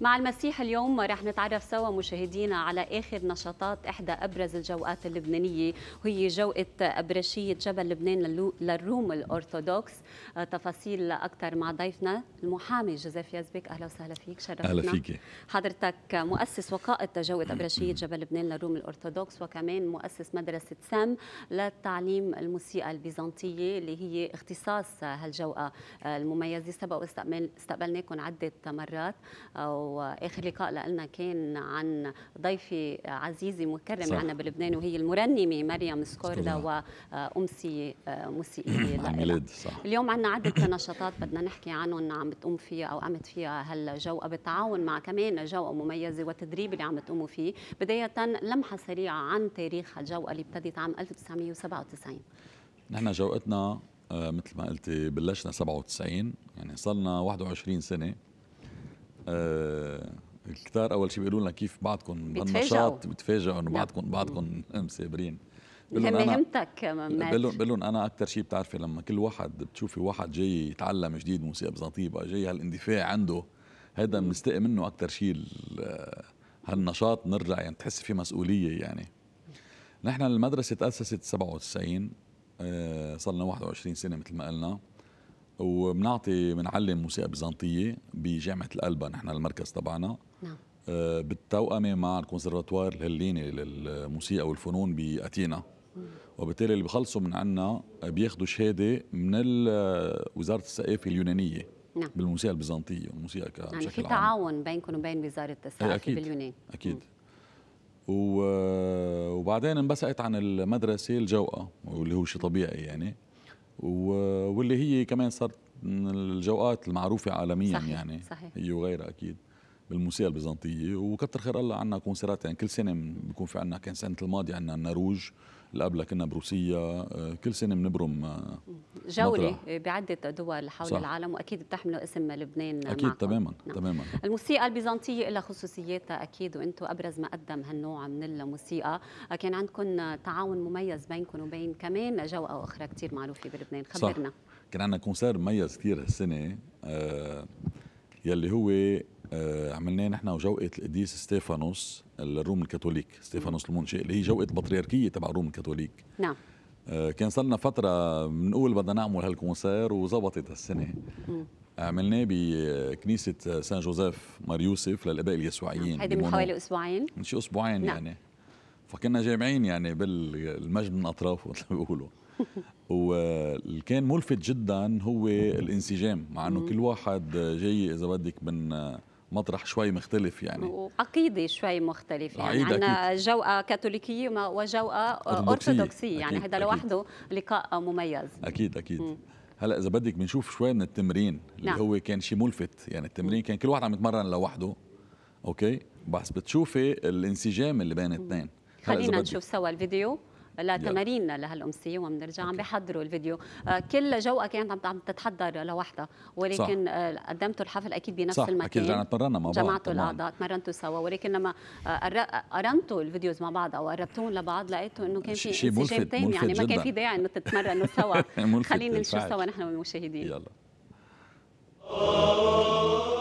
مع المسيح اليوم رح نتعرف سوا مشاهدينا على آخر نشاطات إحدى أبرز الجوقات اللبنانية وهي جوقة أبرشية جبل لبنان للروم الأرثوذكس آه، تفاصيل أكثر مع ضيفنا المحامي جوزيف يزبك أهلا وسهلا فيك شرفتنا أهلا فيك حضرتك مؤسس وقائد جوقة أبرشية جبل لبنان للروم الأرثوذكس وكمان مؤسس مدرسة سام للتعليم الموسيقى البيزنطية اللي هي اختصاص هالجوقة آه، المميزة سبق واستقبلناكم عدة مرات آه، واخر لقاء لنا كان عن ضيفي عزيزي مكرم عنا بلبنان وهي المرنمه مريم سكوردا وامسي موسيقيه اليوم عندنا عده نشاطات بدنا نحكي عنهم عم بتقوم فيها او قامت فيها هالجوقه بالتعاون مع كمان جوقه مميزه والتدريب اللي عم بتقوموا فيه بدايه لمحه سريعه عن تاريخ الجو اللي ابتدت عام 1997 نحن جوقتنا آه، مثل ما قلتي بلشنا 97 يعني صرنا 21 سنه آه، الكتار اول شيء بيقولوا لنا كيف بعضكم بهالنشاط بتفاجئوا انه بعضكم بعضكم مسابرين مهمتك بقول لهم انا اكثر شيء بتعرفي لما كل واحد بتشوفي واحد جاي يتعلم جديد موسيقى بيزنطيه بقى جاي هالاندفاع عنده هذا بنستقي منه اكثر شيء آه، هالنشاط نرجع يعني تحس في مسؤوليه يعني نحن المدرسه تاسست 97 آه، صار لنا 21 سنه مثل ما قلنا وبنعطي بنعلم موسيقى بيزنطيه بجامعه الالبا نحن المركز تبعنا نعم آه، بالتوأمة مع الكونسرفاتوار الهليني للموسيقى والفنون بأتينا وبالتالي اللي بخلصوا من عنا بياخذوا شهاده من آه، وزاره الثقافه اليونانيه نعم. بالموسيقى البيزنطيه والموسيقى يعني بشكل في تعاون بينكم وبين وزاره الثقافه باليونان اكيد أكيد. آه، وبعدين انبسقت عن المدرسه الجوقه واللي هو شيء طبيعي يعني واللي هي كمان صارت من الجوقات المعروفة عالميا صحيح يعني صحيح. هي وغيرها أكيد بالموسيقى البيزنطيه وكتر خير الله عندنا كونسيرات يعني كل سنه بيكون في عندنا كان سنه الماضيه عندنا النروج اللي قبلها كنا بروسيا آه، كل سنه بنبرم آه، جوله بعده دول حول صح. العالم واكيد بتحملوا اسم لبنان اكيد معكم. تماما نعم. تماما الموسيقى البيزنطيه لها خصوصياتها اكيد وانتم ابرز ما قدم هالنوع من الموسيقى كان عندكم تعاون مميز بينكم وبين كمان جوقه اخرى كثير معروفه بلبنان خبرنا صح. كان عندنا كونسير مميز كثير هالسنه آه يلي هو عملناه نحن وجوقه القديس ستيفانوس الروم الكاثوليك ستيفانوس المنشئ اللي هي جوقه البطريركيه تبع الروم الكاثوليك نعم آه، كان صار لنا فتره بنقول بدنا نعمل هالكونسير وزبطت هالسنه عملناه بكنيسه سان جوزيف مار يوسف للاباء اليسوعيين نعم، هيدي من حوالي اسبوعين من شي اسبوعين نعم. يعني فكنا جامعين يعني بالمجد من اطرافه مثل ما بيقولوا وكان كان ملفت جدا هو الانسجام مع انه كل واحد جاي اذا بدك من مطرح شوي مختلف يعني وعقيدة شوي مختلف يعني عندنا جوقة كاثوليكية وجوقة أرثوذكسية يعني هذا لوحده لقاء مميز أكيد أكيد م. هلا اذا بدك بنشوف شوي من التمرين اللي نعم. هو كان شيء ملفت يعني التمرين كان كل واحد عم يتمرن لوحده اوكي بس بتشوفي الانسجام اللي بين الاثنين خلينا نشوف سوا الفيديو لتماريننا لهالامسيه وبنرجع عم بيحضروا الفيديو آه، كل جوقه كانت عم تتحضر لوحدها ولكن صح. آه، قدمتوا الحفل اكيد بنفس صح. المكان اكيد رجعنا تمرنا مع بعض جمعتوا الاعضاء تمرنتوا سوا ولكن لما آه، قرنتوا الفيديوز مع بعض او قربتوهم لبعض لقيتوا انه كان في شيء ملفت يعني ما كان في داعي انه تتمرنوا سوا خلينا نشوف سوا نحن والمشاهدين يلا Oh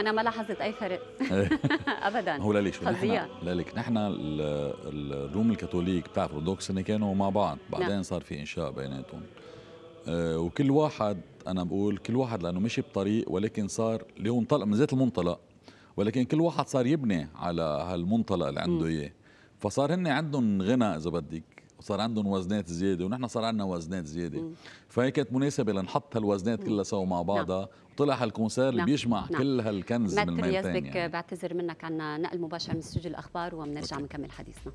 انا ما لاحظت اي فرق إيه. ابدا هو ليش نحن للك نحن الروم الكاثوليك بتعرف الارثوذكس كانوا مع بعض نعم. بعدين صار في انشاء بيناتهم آه، وكل واحد انا بقول كل واحد لانه مشي بطريق ولكن صار اللي هو انطلق من ذات المنطلق ولكن كل واحد صار يبني على هالمنطلق اللي عنده اياه فصار هن عندهم غنى اذا بدك صار عندهم وزنات زياده ونحن صار عندنا وزنات زياده فهي كانت مناسبه لنحط هالوزنات كلها سوا مع نعم. بعضها نعم. وطلع هالكونسير اللي بيجمع نعم. كل هالكنز من ميلتين يعني بعتذر منك عنا نقل مباشر من استوديو الاخبار وبنرجع نكمل حديثنا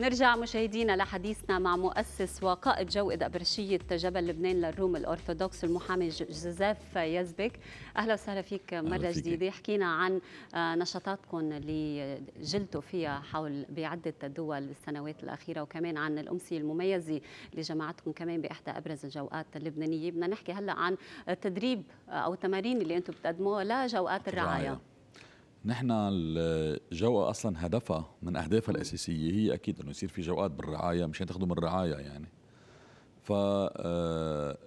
نرجع مشاهدينا لحديثنا مع مؤسس وقائد جوئد أبرشية جبل لبنان للروم الأرثوذكس المحامي جوزيف يزبك أهلا وسهلا فيك مرة فيك. جديدة حكينا عن آه، نشاطاتكم اللي جلتوا فيها حول بعدة دول السنوات الأخيرة وكمان عن الأمسية المميزة اللي جمعتكم كمان بإحدى أبرز الجوقات اللبنانية بدنا نحكي هلا عن تدريب آه، أو التمارين اللي أنتم بتقدموها لجوقات الرعاية. نحن الجوقة أصلا هدفها من أهدافها الأساسية هي أكيد أنه يصير في جوقات بالرعاية مشان تاخذوا من الرعاية يعني ف آه،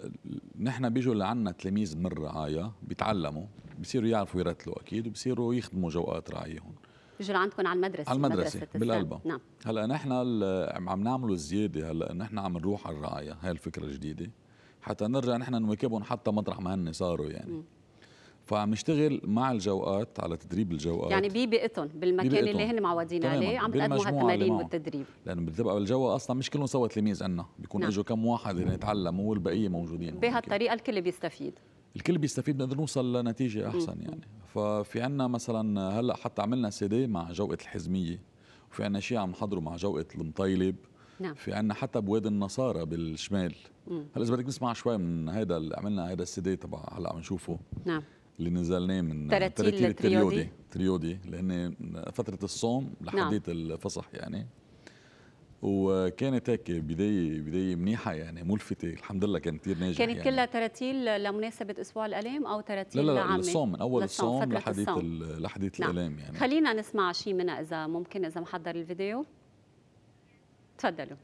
نحن بيجوا لعنا تلاميذ من الرعاية بيتعلموا بصيروا يعرفوا يرتلوا أكيد وبصيروا يخدموا جوقات رعايهم بيجوا لعندكم على المدرسة على المدرسة, المدرسة بالقلبة نعم هلا نحن عم نعملوا الزيادة هلا نحن عم نروح على الرعاية هاي الفكرة الجديدة حتى نرجع نحن نواكبهم حتى مطرح ما هن صاروا يعني م. فعم نشتغل مع الجوقات على تدريب الجوقات يعني ببيئتهم بالمكان بيبقتهم. اللي هن معودين عليه عم بتقدموا هالتمارين والتدريب لانه بالذبقه الجوة اصلا مش كلهم سوا تلاميذ عنا بيكون نعم. اجوا كم واحد يتعلموا والبقيه موجودين بهالطريقه الكل بيستفيد الكل بيستفيد بنقدر نوصل لنتيجه احسن يعني ففي عنا مثلا هلا حتى عملنا سيدي مع جوقه الحزميه وفي عنا شيء عم نحضره مع جوقه المطيلب نعم. في عنا حتى بوادي النصارى بالشمال هلا اذا بدك نسمع شوي من هذا عملنا هذا السيدي تبع هلا عم نشوفه نعم اللي نزلناه من تراتيل التريودي تريودي لان فتره الصوم لحديت نعم. الفصح يعني وكانت هيك بدايه بدايه منيحه يعني ملفته الحمد لله كانت كثير ناجحه كانت يعني. كلها تراتيل لمناسبه اسبوع الالام او تراتيل لا لا, لا الصوم من اول الصوم لحديت لحديت نعم. الالام يعني خلينا نسمع شيء منها اذا ممكن اذا محضر الفيديو تفضلوا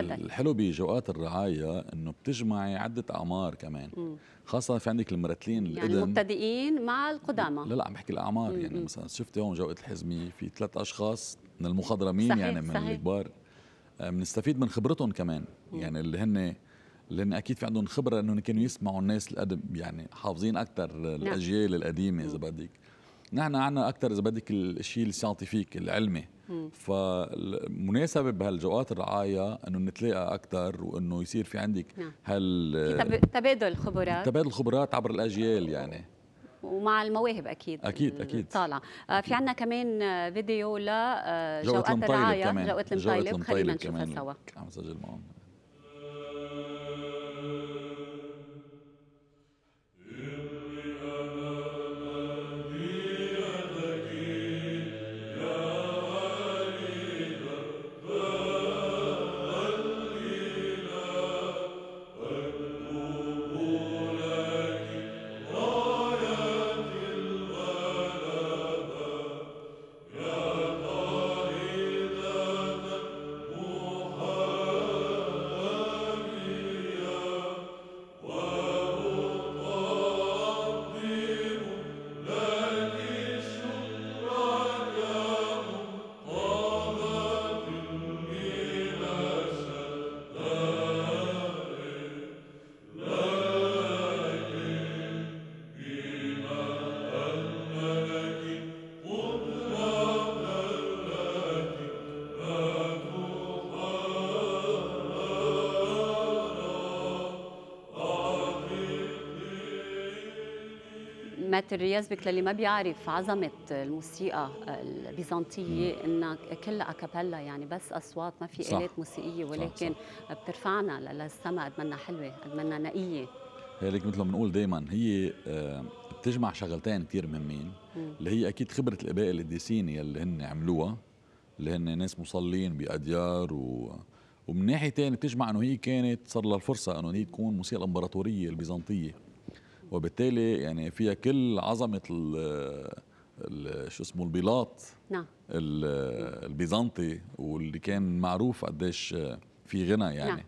تفضل. الحلو بجوقات الرعايه انه بتجمعي عده اعمار كمان خاصه في عندك المرتلين يعني المبتدئين مع القدامى لا لا عم بحكي الاعمار يعني مثلا شفتي هون جوقه الحزمي في ثلاث اشخاص من المخضرمين صحيح. يعني من صحيح. الكبار آه، بنستفيد من خبرتهم كمان مم. يعني اللي هن اللي هن اكيد في عندهم خبره انهم كانوا يسمعوا الناس القدم يعني حافظين اكثر نعم. الاجيال القديمه اذا بدك نحن عندنا اكثر اذا بدك الشيء الساينتيفيك العلمي فمناسبة بهالجوات الرعاية أنه نتلاقى أكثر وأنه يصير في عندك نعم. هال تبادل خبرات تبادل خبرات عبر الأجيال يعني ومع المواهب اكيد اكيد اكيد طالع آه، في عندنا كمان فيديو لجوقات آه، الرعايه جوقات المطيلب خلينا نشوفها سوا عم سجل معهم مات بك للي ما بيعرف عظمه الموسيقى البيزنطيه انها كلها اكابيلا يعني بس اصوات ما في الات موسيقيه ولكن صح صح. بترفعنا للسما قد حلوه قد نقية نقيه لك مثل ما بنقول دائما هي آه، بتجمع شغلتين كثير مهمين اللي هي اكيد خبره الاباء القديسين يلي هن عملوها اللي هن ناس مصلين باديار و ومن ناحيه ثانيه بتجمع انه هي كانت صار لها الفرصه انه هي تكون موسيقى الامبراطوريه البيزنطيه وبالتالي يعني فيها كل عظمه شو اسمه البلاط نعم البيزنطي واللي كان معروف قديش في غنى يعني نعم.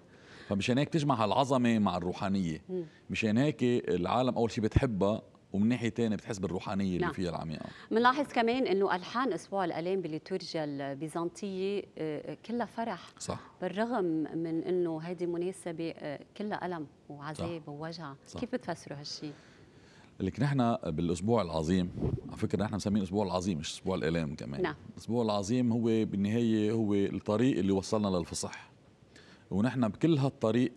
فمشان هيك تجمع هالعظمه مع الروحانيه مشان هيك العالم اول شيء بتحبها ومن ناحيه ثانيه بتحس بالروحانيه اللي نعم. فيها العميقه بنلاحظ كمان انه الحان اسبوع الالام بالليتورجيا البيزنطيه آه، كلها فرح صح بالرغم من انه هذه مناسبه آه، كلها الم وعذاب ووجع صح. كيف بتفسروا هالشيء لك نحن بالاسبوع العظيم على فكره نحن مسمينه الاسبوع العظيم مش اسبوع الالام كمان نعم. الاسبوع العظيم هو بالنهايه هو الطريق اللي وصلنا للفصح ونحن بكل هالطريق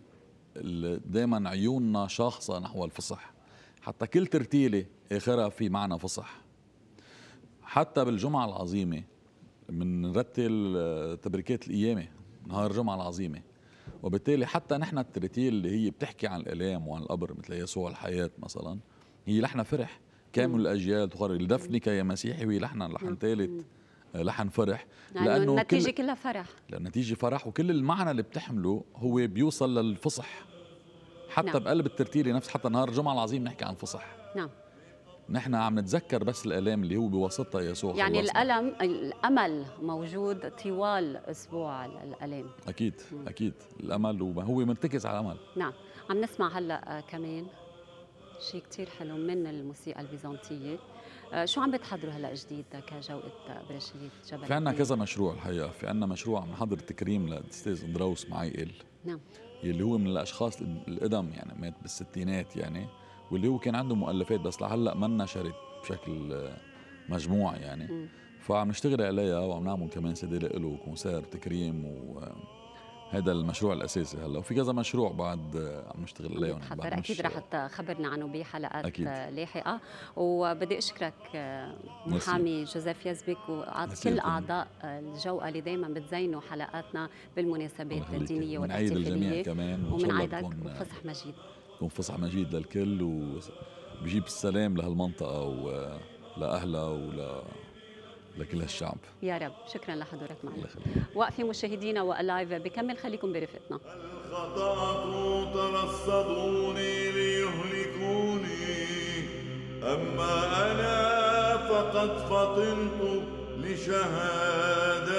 دائما عيوننا شاخصه نحو الفصح حتى كل ترتيلة آخرها في معنى فصح حتى بالجمعة العظيمة رتل آه، تبريكات القيامة نهار الجمعة العظيمة وبالتالي حتى نحن الترتيل اللي هي بتحكي عن الآلام وعن القبر مثل يسوع الحياة مثلا هي لحن فرح كامل الأجيال تقرر لدفنك يا مسيحي هي لحنا لحن ثالث آه، لحن فرح لأنه النتيجة كل... كلها فرح النتيجة فرح وكل المعنى اللي بتحمله هو بيوصل للفصح حتى نعم. بقلب الترتيلة نفس حتى نهار الجمعه العظيم نحكي عن فصح نعم نحن عم نتذكر بس الالام اللي هو بواسطه يسوع يعني خلصنا. الالم الامل موجود طوال اسبوع الالام اكيد مم. نعم. اكيد الامل هو مرتكز على الامل نعم عم نسمع هلا آه، كمان شيء كثير حلو من الموسيقى البيزنطيه آه، شو عم بتحضروا هلا جديد كجوقه برشيد جبل في عندنا كذا مشروع الحقيقه في عندنا مشروع عم نحضر تكريم للاستاذ اندراوس معيقل نعم يلي هو من الاشخاص القدم يعني مات بالستينات يعني واللي هو كان عنده مؤلفات بس لهلا ما نشرت بشكل آه، مجموع يعني فعم نشتغل عليها وعم نعمل كمان سيدي له كونسير تكريم و آه، هذا المشروع الاساسي هلا وفي كذا مشروع بعد عم نشتغل عليهم حضر اكيد رح تخبرنا عنه بحلقات أكيد. لاحقه وبدي اشكرك آه، محامي جوزيف يزبك وكل اعضاء الجوقه اللي دائما بتزينوا حلقاتنا بالمناسبات الدينيه والاحتفاليه ونعيد الجميع كمان عيدك فصح مجيد يكون فصح مجيد للكل وبجيب السلام لهالمنطقه ولاهلها ولا لكل الشعب يا رب شكرا لحضورك معنا واقفين مشاهدينا واللايف بكمل خليكم برفقتنا الخطأة ترصدوني ليهلكوني أما أنا فقد فطنت لشهادة